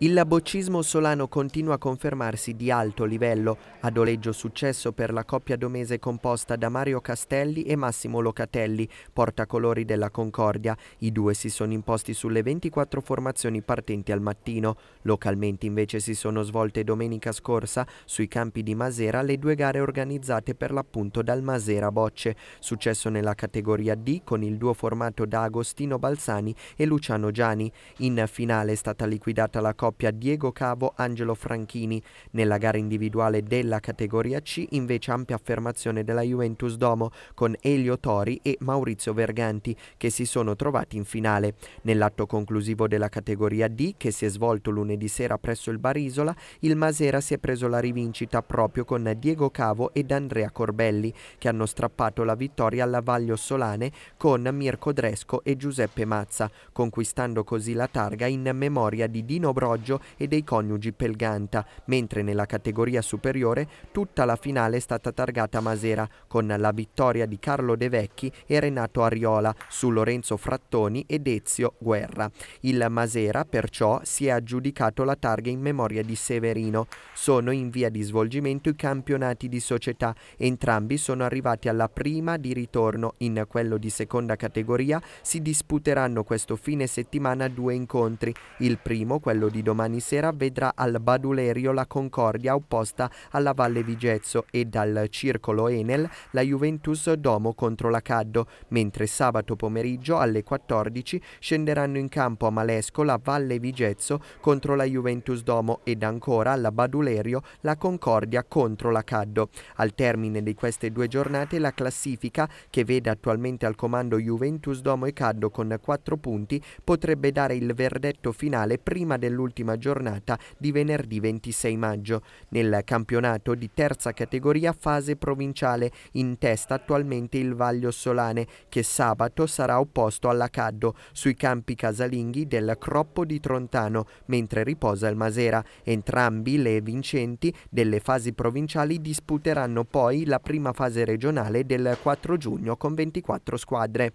Il labocismo solano continua a confermarsi di alto livello, a doleggio successo per la coppia domese composta da Mario Castelli e Massimo Locatelli, portacolori della Concordia. I due si sono imposti sulle 24 formazioni partenti al mattino. Localmente invece si sono svolte domenica scorsa sui campi di Masera le due gare organizzate per l'appunto dal Masera Bocce, successo nella categoria D con il duo formato da Agostino Balsani e Luciano Giani. In finale è stata liquidata la coppia coppia Diego Cavo-Angelo Franchini. Nella gara individuale della categoria C invece ampia affermazione della Juventus Domo con Elio Tori e Maurizio Verganti che si sono trovati in finale. Nell'atto conclusivo della categoria D che si è svolto lunedì sera presso il Barisola, il Masera si è preso la rivincita proprio con Diego Cavo ed Andrea Corbelli che hanno strappato la vittoria alla Vaglio Solane con Mirko Dresco e Giuseppe Mazza, conquistando così la targa in memoria di Dino Broglio Poggio e dei coniugi Pelganta, mentre nella categoria superiore tutta la finale è stata targata a Masera, con la vittoria di Carlo De Vecchi e Renato Ariola su Lorenzo Frattoni ed Ezio Guerra. Il Masera perciò si è aggiudicato la targa in memoria di Severino. Sono in via di svolgimento i campionati di società, entrambi sono arrivati alla prima di ritorno, in quello di seconda categoria si disputeranno questo fine settimana due incontri, il primo quello di domani sera vedrà al Badulerio la Concordia opposta alla Valle Vigezzo e dal Circolo Enel la Juventus Domo contro la Caddo, mentre sabato pomeriggio alle 14 scenderanno in campo a Malesco la Valle Vigezzo contro la Juventus Domo ed ancora alla Badulerio la Concordia contro la Caddo. Al termine di queste due giornate la classifica, che vede attualmente al comando Juventus Domo e Caddo con 4 punti, potrebbe dare il verdetto finale prima dell'ultimo nell'ultima giornata di venerdì 26 maggio. Nel campionato di terza categoria fase provinciale in testa attualmente il Vaglio Solane che sabato sarà opposto alla Caddo sui campi casalinghi del Croppo di Trontano mentre riposa il Masera. Entrambi le vincenti delle fasi provinciali disputeranno poi la prima fase regionale del 4 giugno con 24 squadre.